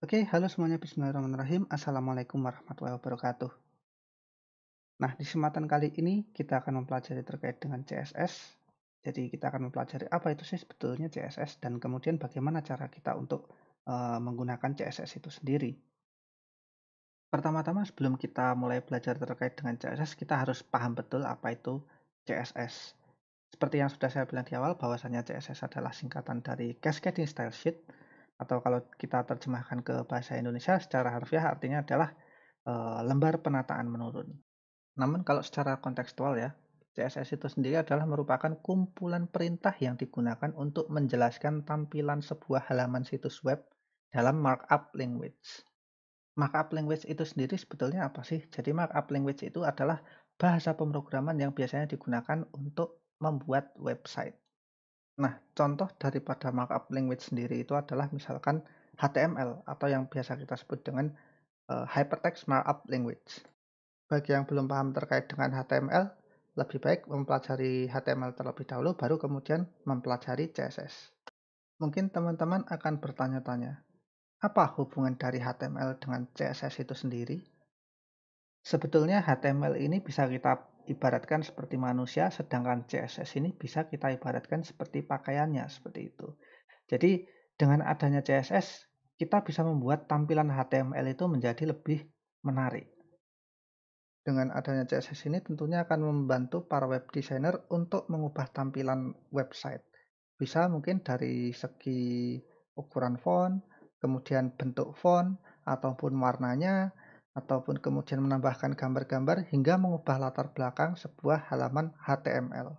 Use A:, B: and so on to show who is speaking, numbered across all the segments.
A: Oke, halo semuanya. Bismillahirrahmanirrahim. Assalamualaikum warahmatullahi wabarakatuh. Nah, di kesempatan kali ini kita akan mempelajari terkait dengan CSS. Jadi kita akan mempelajari apa itu sih sebetulnya CSS dan kemudian bagaimana cara kita untuk uh, menggunakan CSS itu sendiri. Pertama-tama sebelum kita mulai belajar terkait dengan CSS, kita harus paham betul apa itu CSS. Seperti yang sudah saya bilang di awal, bahwasannya CSS adalah singkatan dari Cascading Style Sheet, atau kalau kita terjemahkan ke bahasa Indonesia secara harfiah artinya adalah e, lembar penataan menurun. Namun kalau secara kontekstual ya, CSS itu sendiri adalah merupakan kumpulan perintah yang digunakan untuk menjelaskan tampilan sebuah halaman situs web dalam markup language. Markup language itu sendiri sebetulnya apa sih? Jadi markup language itu adalah bahasa pemrograman yang biasanya digunakan untuk membuat website. Nah, contoh daripada markup language sendiri itu adalah misalkan HTML atau yang biasa kita sebut dengan uh, Hypertext Markup Language. Bagi yang belum paham terkait dengan HTML, lebih baik mempelajari HTML terlebih dahulu baru kemudian mempelajari CSS. Mungkin teman-teman akan bertanya-tanya, apa hubungan dari HTML dengan CSS itu sendiri? Sebetulnya HTML ini bisa kita ibaratkan seperti manusia, sedangkan CSS ini bisa kita ibaratkan seperti pakaiannya, seperti itu. Jadi, dengan adanya CSS, kita bisa membuat tampilan HTML itu menjadi lebih menarik. Dengan adanya CSS ini tentunya akan membantu para web designer untuk mengubah tampilan website. Bisa mungkin dari segi ukuran font, kemudian bentuk font, ataupun warnanya, ataupun kemudian menambahkan gambar-gambar hingga mengubah latar belakang sebuah halaman HTML.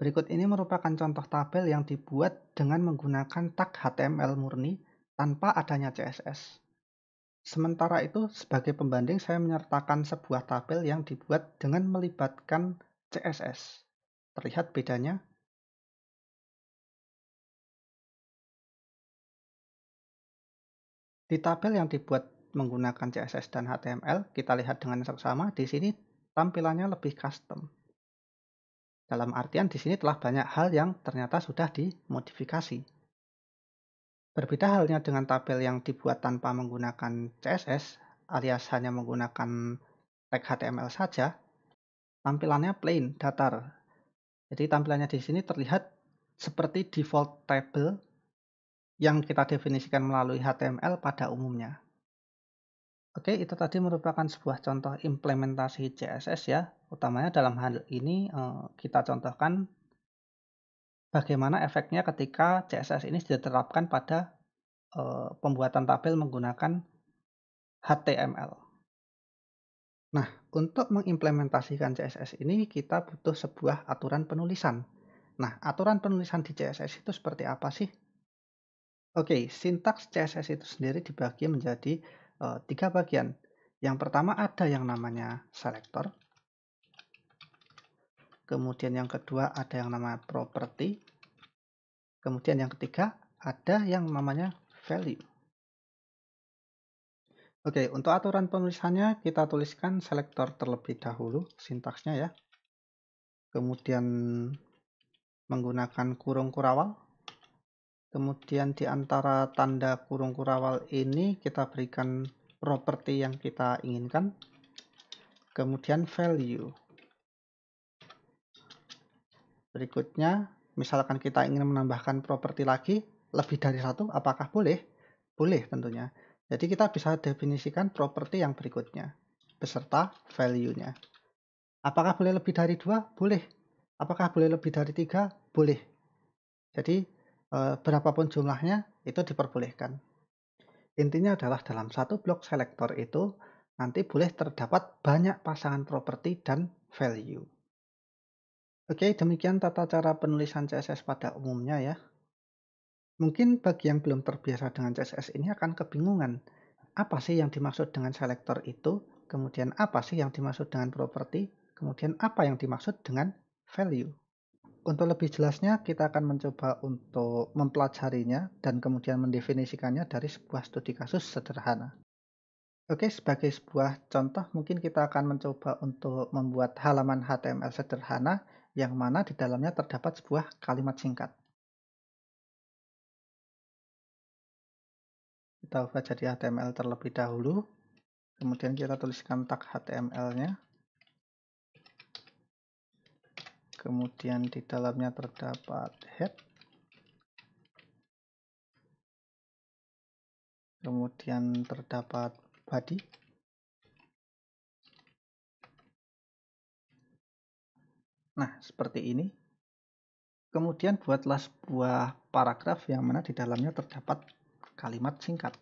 A: Berikut ini merupakan contoh tabel yang dibuat dengan menggunakan tag HTML murni tanpa adanya CSS. Sementara itu, sebagai pembanding saya menyertakan sebuah tabel yang dibuat dengan melibatkan CSS. Terlihat bedanya? Di tabel yang dibuat menggunakan CSS dan HTML, kita lihat dengan seksama, di sini tampilannya lebih custom. Dalam artian di sini telah banyak hal yang ternyata sudah dimodifikasi. Berbeda halnya dengan tabel yang dibuat tanpa menggunakan CSS, alias hanya menggunakan tag HTML saja, tampilannya plain, datar. Jadi tampilannya di sini terlihat seperti default table yang kita definisikan melalui HTML pada umumnya. Oke, itu tadi merupakan sebuah contoh implementasi CSS ya. Utamanya dalam hal ini eh, kita contohkan bagaimana efeknya ketika CSS ini diterapkan pada eh, pembuatan tabel menggunakan HTML. Nah, untuk mengimplementasikan CSS ini kita butuh sebuah aturan penulisan. Nah, aturan penulisan di CSS itu seperti apa sih? Oke, sintaks CSS itu sendiri dibagi menjadi uh, tiga bagian. Yang pertama ada yang namanya selector. Kemudian yang kedua ada yang namanya property. Kemudian yang ketiga ada yang namanya value. Oke, untuk aturan penulisannya kita tuliskan selector terlebih dahulu sintaksnya ya. Kemudian menggunakan kurung kurawal Kemudian di antara tanda kurung kurawal ini kita berikan properti yang kita inginkan. Kemudian value. Berikutnya, misalkan kita ingin menambahkan properti lagi, lebih dari satu, apakah boleh? Boleh tentunya. Jadi kita bisa definisikan properti yang berikutnya, beserta value-nya. Apakah boleh lebih dari dua? Boleh. Apakah boleh lebih dari tiga? Boleh. Jadi Eh, berapapun jumlahnya itu diperbolehkan. Intinya adalah dalam satu blok selektor itu nanti boleh terdapat banyak pasangan properti dan value. Oke, demikian tata cara penulisan CSS pada umumnya ya. Mungkin bagi yang belum terbiasa dengan CSS ini akan kebingungan. Apa sih yang dimaksud dengan selektor itu? Kemudian apa sih yang dimaksud dengan properti? Kemudian apa yang dimaksud dengan value? untuk lebih jelasnya kita akan mencoba untuk mempelajarinya dan kemudian mendefinisikannya dari sebuah studi kasus sederhana. Oke, sebagai sebuah contoh mungkin kita akan mencoba untuk membuat halaman HTML sederhana yang mana di dalamnya terdapat sebuah
B: kalimat singkat.
A: Kita ubah jadi HTML terlebih dahulu. Kemudian kita tuliskan tag HTML-nya. kemudian di dalamnya terdapat
B: head, kemudian terdapat body,
A: nah seperti ini. Kemudian buatlah sebuah paragraf yang mana di dalamnya terdapat kalimat singkat.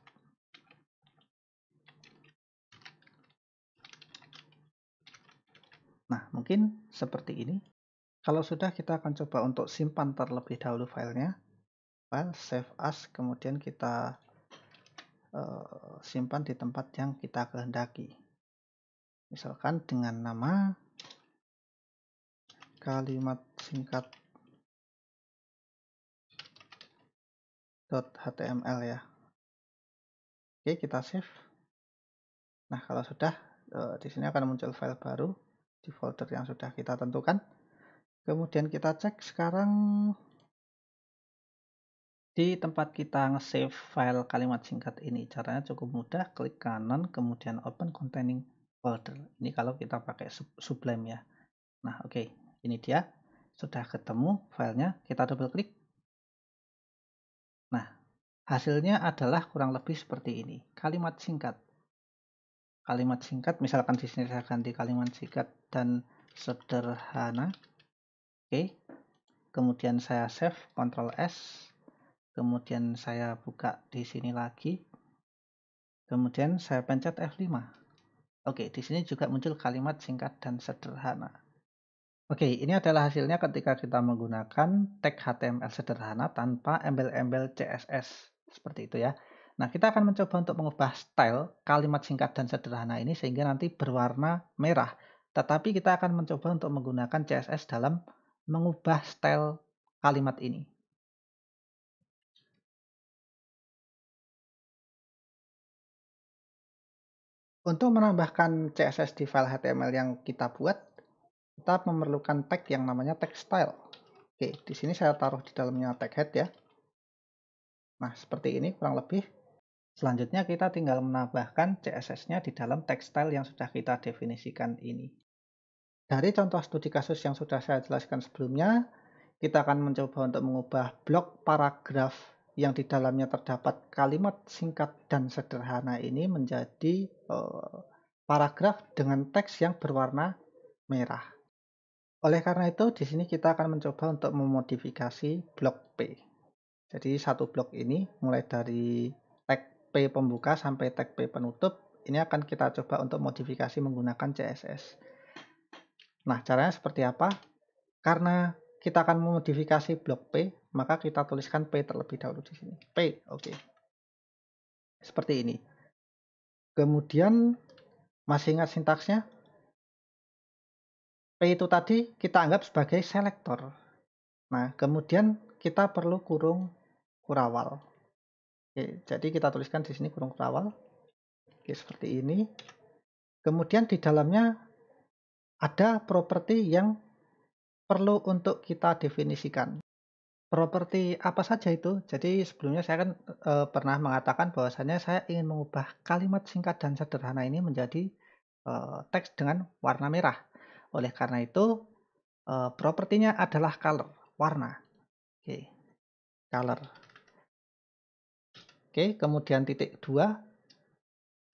A: Nah, mungkin seperti ini. Kalau sudah, kita akan coba untuk simpan terlebih dahulu filenya. File, save as, kemudian kita uh, simpan di tempat yang kita kehendaki. Misalkan dengan nama kalimat singkat
B: .html ya.
A: Oke, kita save. Nah, kalau sudah, uh, di sini akan muncul file baru di folder yang sudah kita tentukan. Kemudian kita cek sekarang di tempat kita nge-save file kalimat singkat ini. Caranya cukup mudah, klik kanan, kemudian open containing folder. Ini kalau kita pakai Sublime ya. Nah, oke, okay. ini dia. Sudah ketemu filenya, kita double klik. Nah, hasilnya adalah kurang lebih seperti ini. Kalimat singkat. Kalimat singkat, misalkan di sini saya ganti kalimat singkat dan sederhana. Oke. Kemudian saya save Ctrl S. Kemudian saya buka di sini lagi. Kemudian saya pencet F5. Oke, di sini juga muncul kalimat singkat dan sederhana. Oke, ini adalah hasilnya ketika kita menggunakan tag HTML sederhana tanpa embel-embel CSS. Seperti itu ya. Nah, kita akan mencoba untuk mengubah style kalimat singkat dan sederhana ini sehingga nanti berwarna merah. Tetapi kita akan mencoba untuk menggunakan CSS dalam mengubah style
B: kalimat ini.
A: Untuk menambahkan CSS di file HTML yang kita buat, kita memerlukan tag yang namanya tag style. Oke, di sini saya taruh di dalamnya tag head ya. Nah, seperti ini kurang lebih. Selanjutnya kita tinggal menambahkan CSS-nya di dalam tag style yang sudah kita definisikan ini. Dari contoh studi kasus yang sudah saya jelaskan sebelumnya, kita akan mencoba untuk mengubah blok paragraf yang di dalamnya terdapat kalimat singkat dan sederhana ini menjadi uh, paragraf dengan teks yang berwarna merah. Oleh karena itu, di sini kita akan mencoba untuk memodifikasi blok P. Jadi satu blok ini mulai dari tag P pembuka sampai tag P penutup, ini akan kita coba untuk modifikasi menggunakan CSS. Nah, caranya seperti apa? Karena kita akan memodifikasi blok P, maka kita tuliskan P terlebih dahulu di sini. P, oke. Okay. Seperti ini. Kemudian, masih ingat sintaksnya? P itu tadi kita anggap sebagai selektor. Nah, kemudian kita perlu kurung kurawal. Oke, jadi kita tuliskan di sini kurung kurawal. Oke, seperti ini. Kemudian di dalamnya ada properti yang perlu untuk kita definisikan. Properti apa saja itu? Jadi sebelumnya saya kan e, pernah mengatakan bahwasanya saya ingin mengubah kalimat singkat dan sederhana ini menjadi e, teks dengan warna merah. Oleh karena itu, e, propertinya adalah color, warna. Oke. Color. Oke, kemudian titik 2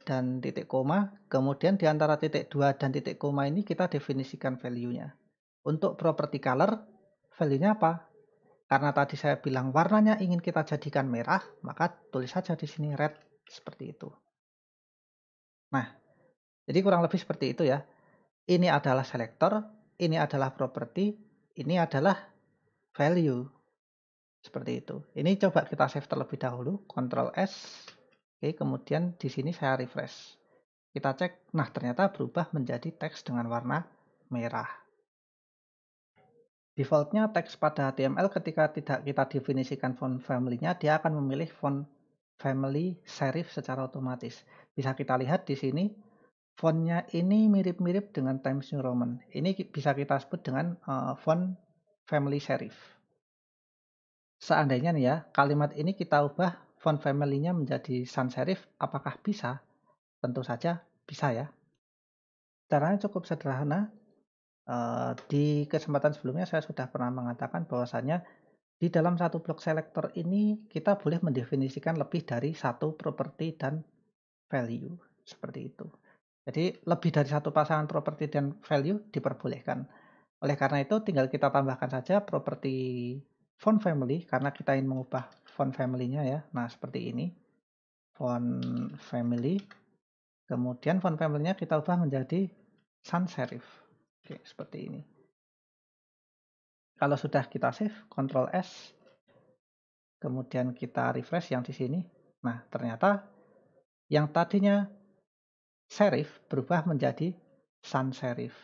A: dan titik koma. Kemudian di antara titik 2 dan titik koma ini kita definisikan value-nya. Untuk property color, value-nya apa? Karena tadi saya bilang warnanya ingin kita jadikan merah, maka tulis saja di sini red seperti itu. Nah, jadi kurang lebih seperti itu ya. Ini adalah selector, ini adalah property, ini adalah value. Seperti itu. Ini coba kita save terlebih dahulu, Ctrl S, Oke, kemudian di sini saya refresh. Kita cek, nah ternyata berubah menjadi teks dengan warna merah. Defaultnya teks pada HTML ketika tidak kita definisikan font family-nya, dia akan memilih font family serif secara otomatis. Bisa kita lihat di sini, fontnya ini mirip-mirip dengan Times New Roman. Ini bisa kita sebut dengan eh, font family serif. Seandainya nih ya, kalimat ini kita ubah font family-nya menjadi sans serif, apakah bisa? Tentu saja bisa ya. Caranya cukup sederhana. Eh, di kesempatan sebelumnya saya sudah pernah mengatakan bahwasannya di dalam satu blok selector ini kita boleh mendefinisikan lebih dari satu properti dan value seperti itu. Jadi lebih dari satu pasangan properti dan value diperbolehkan. Oleh karena itu tinggal kita tambahkan saja properti font family karena kita ingin mengubah font family-nya ya. Nah, seperti ini. Font family. Kemudian font family-nya kita ubah menjadi sans serif. Oke, seperti ini. Kalau sudah kita save, Ctrl S. Kemudian kita refresh yang di sini. Nah, ternyata yang tadinya serif berubah menjadi sans serif.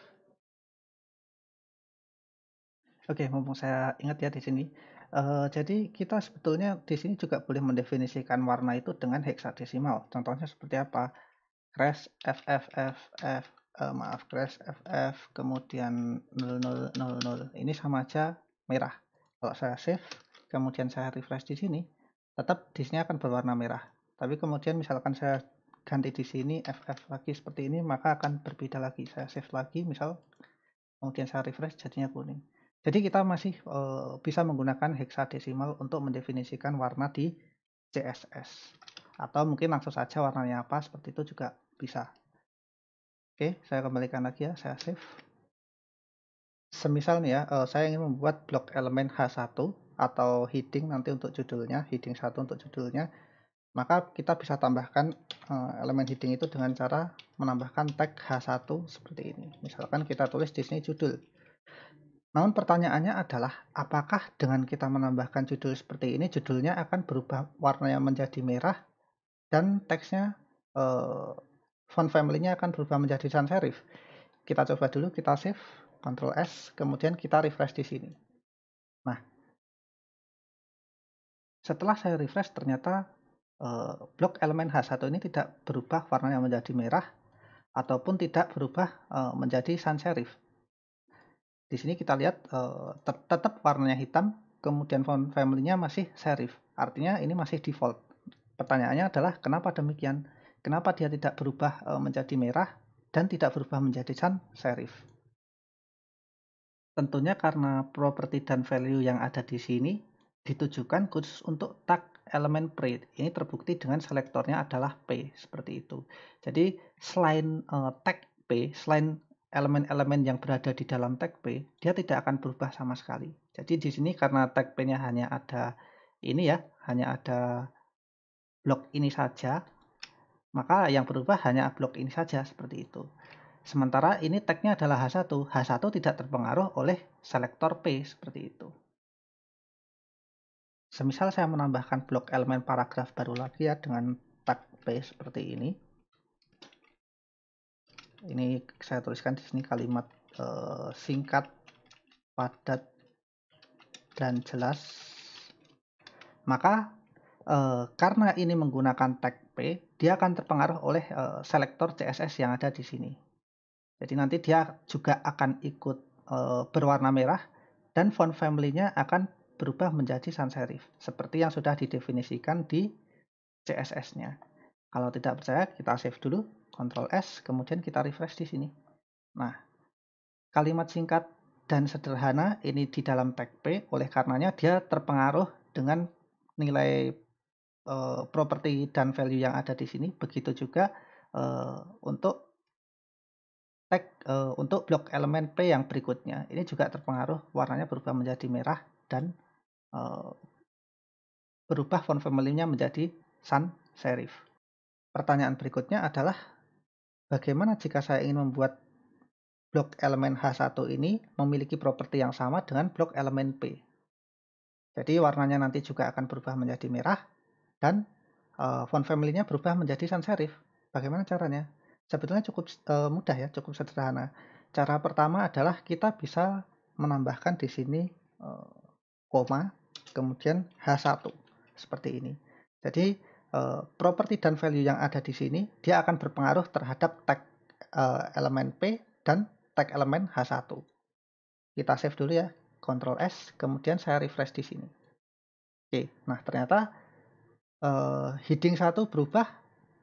A: Oke, mumpung saya ingat ya di sini. Uh, jadi kita sebetulnya di sini juga boleh mendefinisikan warna itu dengan heksadesimal. Contohnya seperti apa? Crash FFFF, uh, eh, maaf crash FF, kemudian 0000. Ini sama aja merah. Kalau saya save, kemudian saya refresh di sini, tetap di sini akan berwarna merah. Tapi kemudian misalkan saya ganti di sini FF lagi seperti ini, maka akan berbeda lagi. Saya save lagi, misal kemudian saya refresh jadinya kuning. Jadi kita masih e, bisa menggunakan heksadesimal untuk mendefinisikan warna di CSS. Atau mungkin langsung saja warnanya apa, seperti itu juga bisa. Oke, saya kembalikan lagi ya, saya save. Semisal nih ya, e, saya ingin membuat blok elemen H1 atau heading nanti untuk judulnya, heading 1 untuk judulnya. Maka kita bisa tambahkan e, elemen heading itu dengan cara menambahkan tag H1 seperti ini. Misalkan kita tulis di sini judul namun pertanyaannya adalah apakah dengan kita menambahkan judul seperti ini judulnya akan berubah warna yang menjadi merah dan teksnya eh, font family-nya akan berubah menjadi sans serif. Kita coba dulu, kita save, Ctrl S, kemudian kita refresh di sini. Nah, setelah saya refresh ternyata eh, blok elemen H1 ini tidak berubah warna yang menjadi merah ataupun tidak berubah eh, menjadi sans serif di sini kita lihat uh, eh, tetap warnanya hitam, kemudian font family-nya masih serif. Artinya ini masih default. Pertanyaannya adalah kenapa demikian? Kenapa dia tidak berubah uh, menjadi merah dan tidak berubah menjadi sans serif? Tentunya karena properti dan value yang ada di sini ditujukan khusus untuk tag element print. Ini terbukti dengan selektornya adalah P seperti itu. Jadi selain uh, tag P, selain elemen-elemen yang berada di dalam tag P, dia tidak akan berubah sama sekali. Jadi di sini karena tag P-nya hanya ada ini ya, hanya ada blok ini saja, maka yang berubah hanya blok ini saja seperti itu. Sementara ini tag-nya adalah H1, H1 tidak terpengaruh oleh selektor P seperti itu. Semisal saya menambahkan blok elemen paragraf baru lagi ya dengan tag P seperti ini ini saya tuliskan di sini kalimat eh, singkat padat dan jelas maka eh, karena ini menggunakan tag P dia akan terpengaruh oleh eh, selektor CSS yang ada di sini jadi nanti dia juga akan ikut eh, berwarna merah dan font family-nya akan berubah menjadi sans serif seperti yang sudah didefinisikan di CSS-nya kalau tidak percaya kita save dulu Ctrl S, kemudian kita refresh di sini. Nah, kalimat singkat dan sederhana ini di dalam tag P, oleh karenanya dia terpengaruh dengan nilai e, properti dan value yang ada di sini. Begitu juga e, untuk tag e, untuk blok elemen P yang berikutnya. Ini juga terpengaruh warnanya berubah menjadi merah dan e, berubah font family-nya menjadi sans serif. Pertanyaan berikutnya adalah Bagaimana jika saya ingin membuat blok elemen H1 ini memiliki properti yang sama dengan blok elemen P? Jadi warnanya nanti juga akan berubah menjadi merah dan uh, font family-nya berubah menjadi sans serif. Bagaimana caranya? Sebetulnya cukup uh, mudah ya, cukup sederhana. Cara pertama adalah kita bisa menambahkan di sini uh, koma kemudian H1 seperti ini. Jadi uh, properti dan value yang ada di sini dia akan berpengaruh terhadap tag uh, elemen P dan tag elemen H1. Kita save dulu ya, Ctrl S, kemudian saya refresh di sini. Oke, nah ternyata uh, heading 1 berubah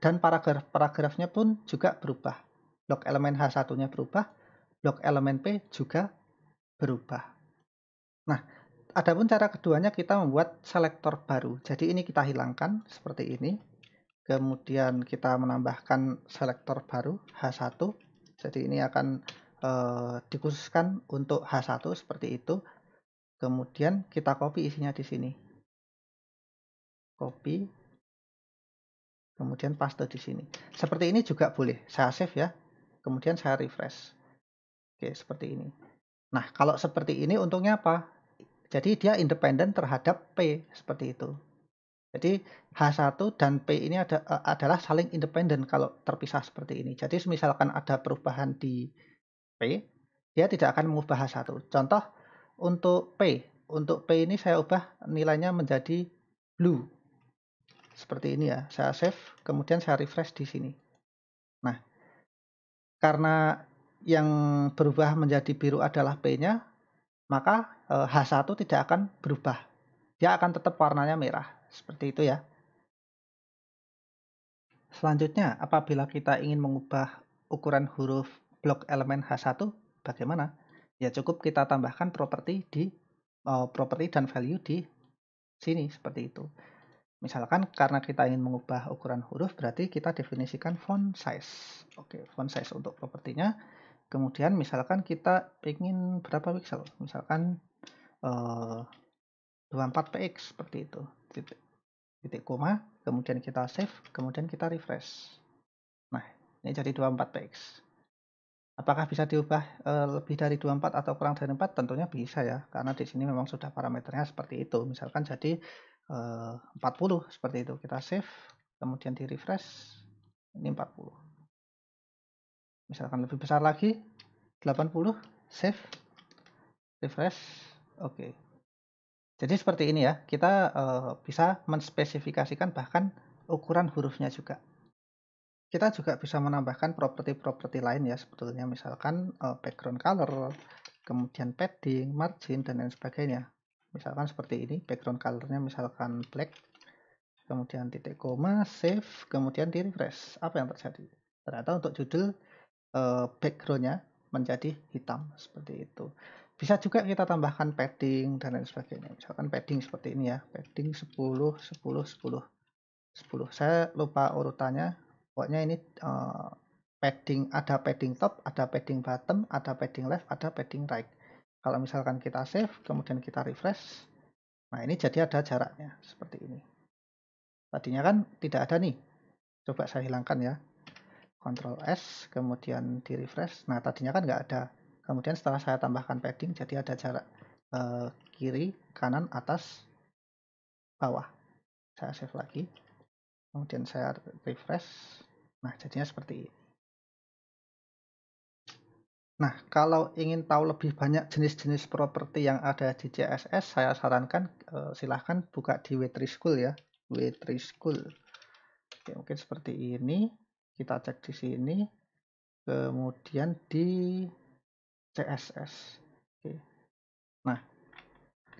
A: dan paragraf paragrafnya pun juga berubah. Blok elemen H1-nya berubah, blok elemen P juga berubah. Nah, Adapun cara keduanya kita membuat selektor baru. Jadi ini kita hilangkan seperti ini. Kemudian kita menambahkan selektor baru H1. Jadi ini akan e, dikhususkan untuk H1 seperti itu. Kemudian kita copy isinya di sini. Copy. Kemudian paste di sini. Seperti ini juga boleh. Saya save ya. Kemudian saya refresh. Oke, seperti ini. Nah, kalau seperti ini untungnya apa? Jadi dia independen terhadap P seperti itu. Jadi H1 dan P ini ada, e, adalah saling independen kalau terpisah seperti ini. Jadi misalkan ada perubahan di P, dia tidak akan mengubah H1. Contoh untuk P, untuk P ini saya ubah nilainya menjadi blue. Seperti ini ya, saya save, kemudian saya refresh di sini. Nah, karena yang berubah menjadi biru adalah P-nya, maka H1 eh, tidak akan berubah. Dia akan tetap warnanya merah. Seperti itu ya. Selanjutnya, apabila kita ingin mengubah ukuran huruf blok elemen H1, bagaimana? Ya cukup kita tambahkan properti di uh, properti dan value di sini seperti itu. Misalkan karena kita ingin mengubah ukuran huruf berarti kita definisikan font size. Oke, font size untuk propertinya. Kemudian misalkan kita ingin berapa pixel? Misalkan 24px eh, seperti itu titik, titik koma kemudian kita save kemudian kita refresh nah ini jadi 24px apakah bisa diubah e, lebih dari 24 atau kurang dari 4 tentunya bisa ya karena di sini memang sudah parameternya seperti itu misalkan jadi e, eh, 40 seperti itu kita save kemudian di refresh ini 40 misalkan lebih besar lagi 80 save refresh Oke. Jadi seperti ini ya, kita uh, bisa menspesifikasikan bahkan ukuran hurufnya juga. Kita juga bisa menambahkan properti-properti lain ya sebetulnya, misalkan uh, background color, kemudian padding, margin, dan lain sebagainya. Misalkan seperti ini, background colornya misalkan black, kemudian titik koma, save, kemudian di refresh. Apa yang terjadi? Ternyata untuk judul background eh, backgroundnya menjadi hitam seperti itu bisa juga kita tambahkan padding dan lain sebagainya misalkan padding seperti ini ya padding 10 10 10 10 saya lupa urutannya pokoknya ini uh, padding ada padding top ada padding bottom ada padding left ada padding right kalau misalkan kita save kemudian kita refresh nah ini jadi ada jaraknya seperti ini tadinya kan tidak ada nih coba saya hilangkan ya Ctrl S kemudian di refresh nah tadinya kan nggak ada Kemudian setelah saya tambahkan padding, jadi ada jarak eh, kiri, kanan, atas, bawah. Saya save lagi. Kemudian saya refresh. Nah, jadinya seperti ini. Nah, kalau ingin tahu lebih banyak jenis-jenis properti yang ada di CSS, saya sarankan eh, silahkan buka di w School ya. w School. Oke, mungkin seperti ini. Kita cek di sini. Kemudian di CSS. Oke. Nah,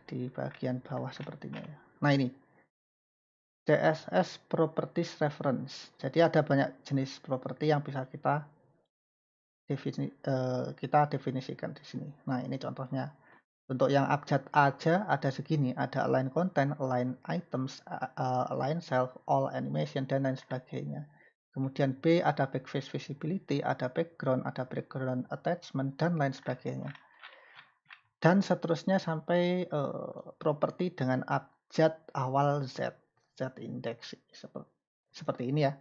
A: di bagian bawah sepertinya ya. Nah, ini. CSS Properties Reference. Jadi ada banyak jenis properti yang bisa kita defini, eh, kita definisikan di sini. Nah, ini contohnya. Untuk yang abjad aja ada segini, ada align content, align items, align self, all animation, dan lain sebagainya. Kemudian B ada backface visibility, ada background, ada background attachment, dan lain sebagainya. Dan seterusnya sampai uh, properti dengan abjad awal Z, Z index seperti, seperti ini ya.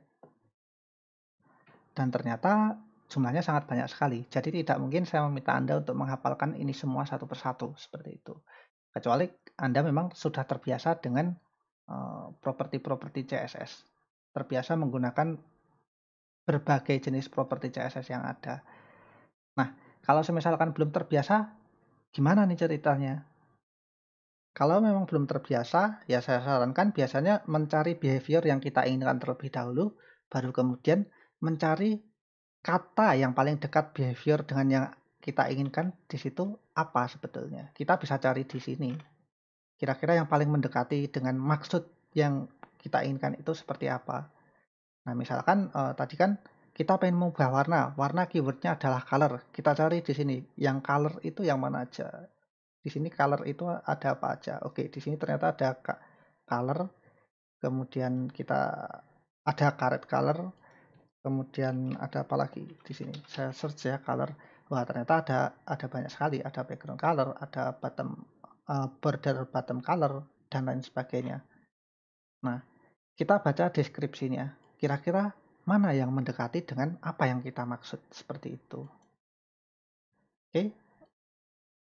A: Dan ternyata jumlahnya sangat banyak sekali. Jadi tidak mungkin saya meminta Anda untuk menghafalkan ini semua satu persatu seperti itu. Kecuali Anda memang sudah terbiasa dengan eh, properti-properti CSS. Terbiasa menggunakan berbagai jenis properti CSS yang ada. Nah, kalau misalkan belum terbiasa, gimana nih ceritanya? Kalau memang belum terbiasa, ya saya sarankan biasanya mencari behavior yang kita inginkan terlebih dahulu, baru kemudian mencari kata yang paling dekat behavior dengan yang kita inginkan di situ apa sebetulnya. Kita bisa cari di sini. Kira-kira yang paling mendekati dengan maksud yang kita inginkan itu seperti apa. Nah, misalkan uh, tadi kan kita pengen mengubah warna. Warna keywordnya adalah color. Kita cari di sini yang color itu yang mana aja. Di sini color itu ada apa aja. Oke, di sini ternyata ada color. Kemudian kita ada karet color. Kemudian ada apa lagi di sini? Saya search ya color. Wah, ternyata ada ada banyak sekali. Ada background color, ada bottom uh, border bottom color dan lain sebagainya. Nah, kita baca deskripsinya. Kira-kira mana yang mendekati dengan apa yang kita maksud seperti itu. Oke.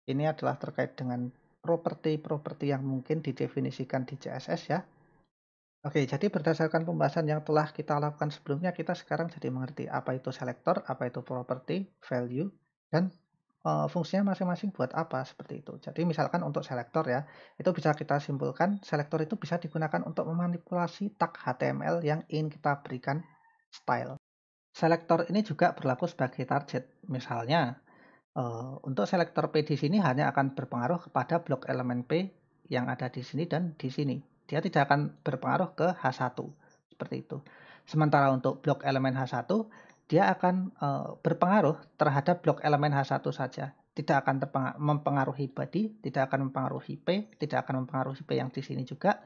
A: Ini adalah terkait dengan properti-properti yang mungkin didefinisikan di CSS ya. Oke, jadi berdasarkan pembahasan yang telah kita lakukan sebelumnya, kita sekarang jadi mengerti apa itu selector, apa itu properti, value, dan Eh, fungsinya masing-masing buat apa seperti itu. Jadi misalkan untuk selektor ya, itu bisa kita simpulkan selektor itu bisa digunakan untuk memanipulasi tag HTML yang ingin kita berikan style. Selektor ini juga berlaku sebagai target. Misalnya, eh, untuk selektor P di sini hanya akan berpengaruh kepada blok elemen P yang ada di sini dan di sini. Dia tidak akan berpengaruh ke H1 seperti itu. Sementara untuk blok elemen H1 dia akan uh, berpengaruh terhadap blok elemen H1 saja. Tidak akan mempengaruhi body, tidak akan mempengaruhi P, tidak akan mempengaruhi P yang di sini juga.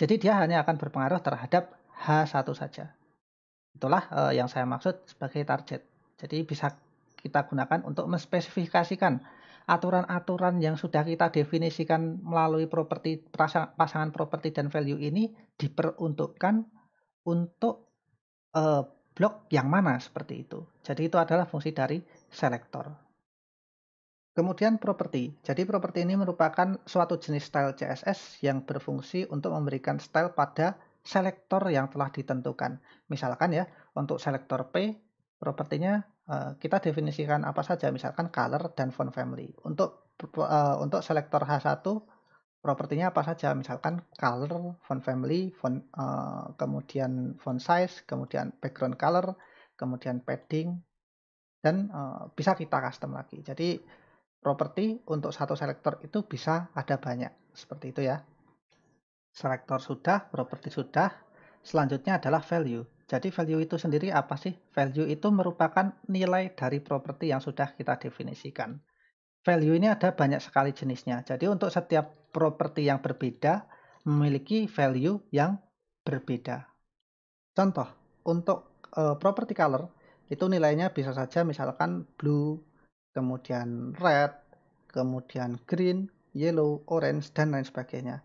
A: Jadi dia hanya akan berpengaruh terhadap H1 saja. Itulah uh, yang saya maksud sebagai target. Jadi bisa kita gunakan untuk menspesifikasikan aturan-aturan yang sudah kita definisikan melalui properti pasangan properti dan value ini diperuntukkan untuk uh, blok yang mana seperti itu. Jadi itu adalah fungsi dari selektor. Kemudian properti. Jadi properti ini merupakan suatu jenis style CSS yang berfungsi untuk memberikan style pada selektor yang telah ditentukan. Misalkan ya, untuk selektor P, propertinya eh, kita definisikan apa saja, misalkan color dan font family. Untuk eh, untuk selektor H1 propertinya apa saja misalkan color, font family, font uh, kemudian font size, kemudian background color, kemudian padding dan uh, bisa kita custom lagi. Jadi properti untuk satu selector itu bisa ada banyak seperti itu ya. Selector sudah, properti sudah. Selanjutnya adalah value. Jadi value itu sendiri apa sih? Value itu merupakan nilai dari properti yang sudah kita definisikan. Value ini ada banyak sekali jenisnya. Jadi untuk setiap properti yang berbeda memiliki value yang berbeda. Contoh, untuk uh, properti color itu nilainya bisa saja misalkan blue, kemudian red, kemudian green, yellow, orange, dan lain sebagainya.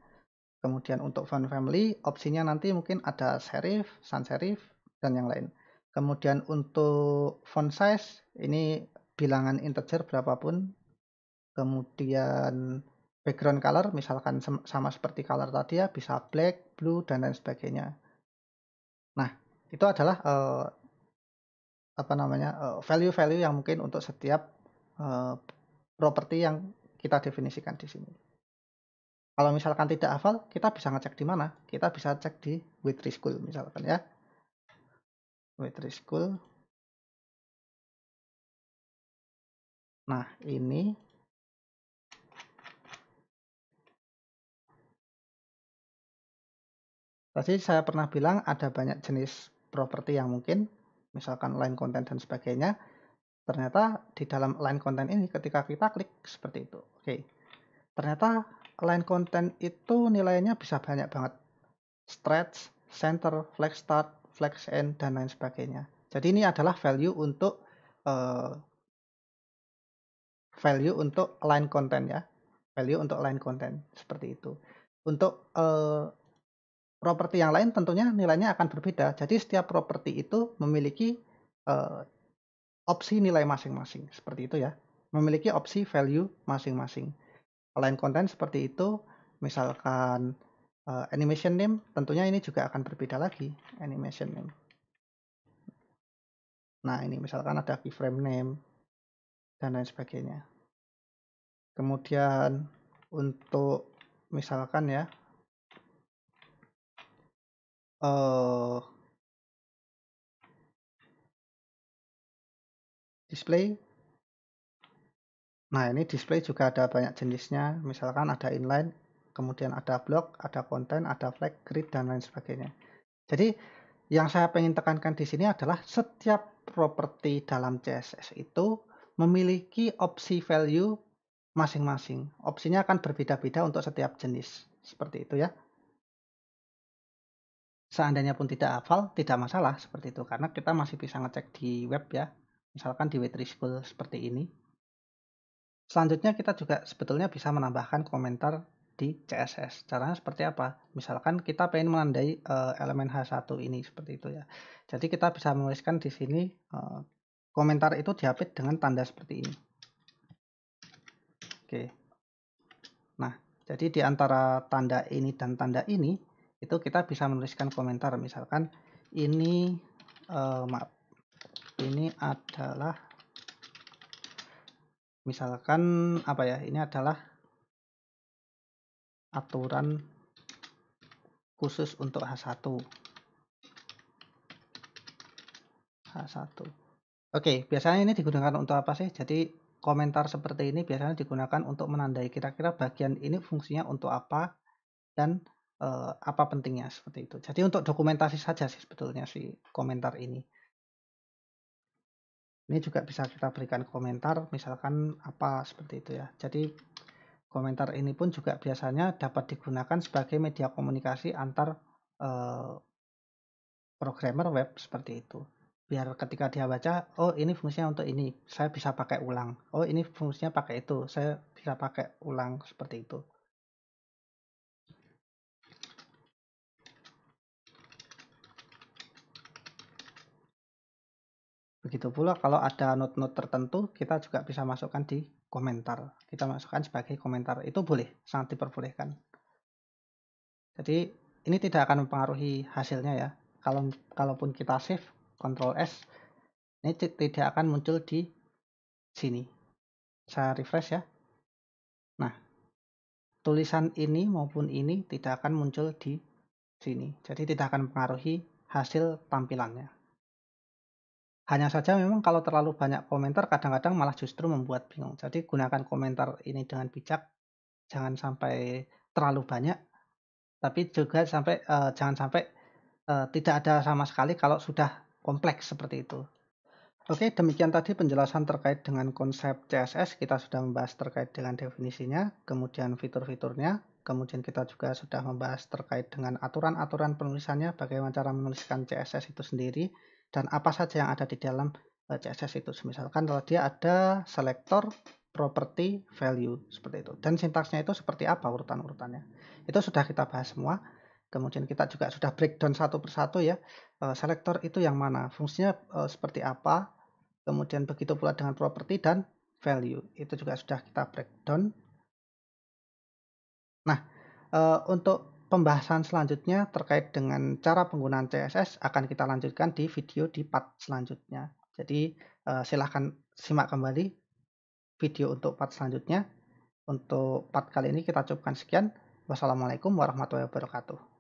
A: Kemudian untuk font family, opsinya nanti mungkin ada serif, sans serif, dan yang lain. Kemudian untuk font size, ini bilangan integer berapapun kemudian background color misalkan sama seperti color tadi ya bisa black, blue dan lain sebagainya. Nah itu adalah uh, apa namanya eh, value-value uh, yang mungkin untuk setiap uh, properti yang kita definisikan di sini. Kalau misalkan tidak hafal, kita bisa ngecek di mana? Kita bisa cek di Witri School misalkan ya.
B: Witri School. Nah, ini
A: Tadi saya pernah bilang ada banyak jenis properti yang mungkin, misalkan line content dan sebagainya. Ternyata di dalam line content ini ketika kita klik seperti itu. Oke. Ternyata line content itu nilainya bisa banyak banget. Stretch, center, flex start, flex end dan lain sebagainya. Jadi ini adalah value untuk uh, value untuk line content ya. Value untuk line content seperti itu. Untuk uh, properti yang lain tentunya nilainya akan berbeda. Jadi setiap properti itu memiliki uh, opsi nilai masing-masing. Seperti itu ya. Memiliki opsi value masing-masing. Lain konten seperti itu misalkan uh, animation name tentunya ini juga akan berbeda lagi animation name. Nah, ini misalkan ada keyframe name
B: dan lain sebagainya. Kemudian untuk misalkan ya uh, display
A: nah ini display juga ada banyak jenisnya misalkan ada inline kemudian ada block ada konten ada flag grid dan lain sebagainya jadi yang saya ingin tekankan di sini adalah setiap properti dalam CSS itu memiliki opsi value masing-masing. Opsinya akan berbeda-beda untuk setiap jenis. Seperti itu ya. Seandainya pun tidak hafal, tidak masalah seperti itu karena kita masih bisa ngecek di web ya. Misalkan di Wetrischool seperti ini. Selanjutnya kita juga sebetulnya bisa menambahkan komentar di CSS. Caranya seperti apa? Misalkan kita pengen menandai uh, eh, elemen H1 ini seperti itu ya. Jadi kita bisa menuliskan di sini uh, komentar itu diapit dengan tanda seperti ini. Oke. Nah, jadi di antara tanda ini dan tanda ini itu kita bisa menuliskan komentar misalkan ini uh, eh, maaf ini adalah misalkan apa ya ini adalah aturan khusus untuk H1 H1 Oke, biasanya ini digunakan untuk apa sih? Jadi komentar seperti ini biasanya digunakan untuk menandai kira-kira bagian ini fungsinya untuk apa dan uh, apa pentingnya seperti itu. Jadi untuk dokumentasi saja sih sebetulnya si komentar ini. Ini juga bisa kita berikan komentar misalkan apa seperti itu ya. Jadi komentar ini pun juga biasanya dapat digunakan sebagai media komunikasi antar uh, programmer web seperti itu. Biar ketika dia baca, oh ini fungsinya untuk ini, saya bisa pakai ulang. Oh ini fungsinya pakai itu, saya bisa pakai ulang seperti itu. Begitu pula kalau ada note-note tertentu, kita juga bisa masukkan di komentar. Kita masukkan sebagai komentar. Itu boleh, sangat diperbolehkan. Jadi ini tidak akan mempengaruhi hasilnya ya. Kalau kalaupun kita save, Ctrl S, ini tidak akan muncul di sini. Saya refresh ya. Nah, tulisan ini maupun ini tidak akan muncul di sini. Jadi tidak akan mempengaruhi hasil tampilannya. Hanya saja memang kalau terlalu banyak komentar kadang-kadang malah justru membuat bingung. Jadi gunakan komentar ini dengan bijak, jangan sampai terlalu banyak, tapi juga sampai uh, jangan sampai uh, tidak ada sama sekali kalau sudah kompleks seperti itu. Oke, demikian tadi penjelasan terkait dengan konsep CSS. Kita sudah membahas terkait dengan definisinya, kemudian fitur-fiturnya, kemudian kita juga sudah membahas terkait dengan aturan-aturan penulisannya, bagaimana cara menuliskan CSS itu sendiri dan apa saja yang ada di dalam eh, CSS itu. Misalkan kalau dia ada selector, property value seperti itu. Dan sintaksnya itu seperti apa urutan-urutannya. Itu sudah kita bahas semua. Kemudian kita juga sudah breakdown satu persatu ya. Eh, selector itu yang mana, fungsinya eh, seperti apa. Kemudian begitu pula dengan property dan value. Itu juga sudah kita breakdown. Nah, untuk pembahasan selanjutnya terkait dengan cara penggunaan CSS akan kita lanjutkan di video di part selanjutnya. Jadi eh, silahkan simak kembali video untuk part selanjutnya. Untuk part kali ini kita cukupkan sekian.
B: Wassalamualaikum warahmatullahi wabarakatuh.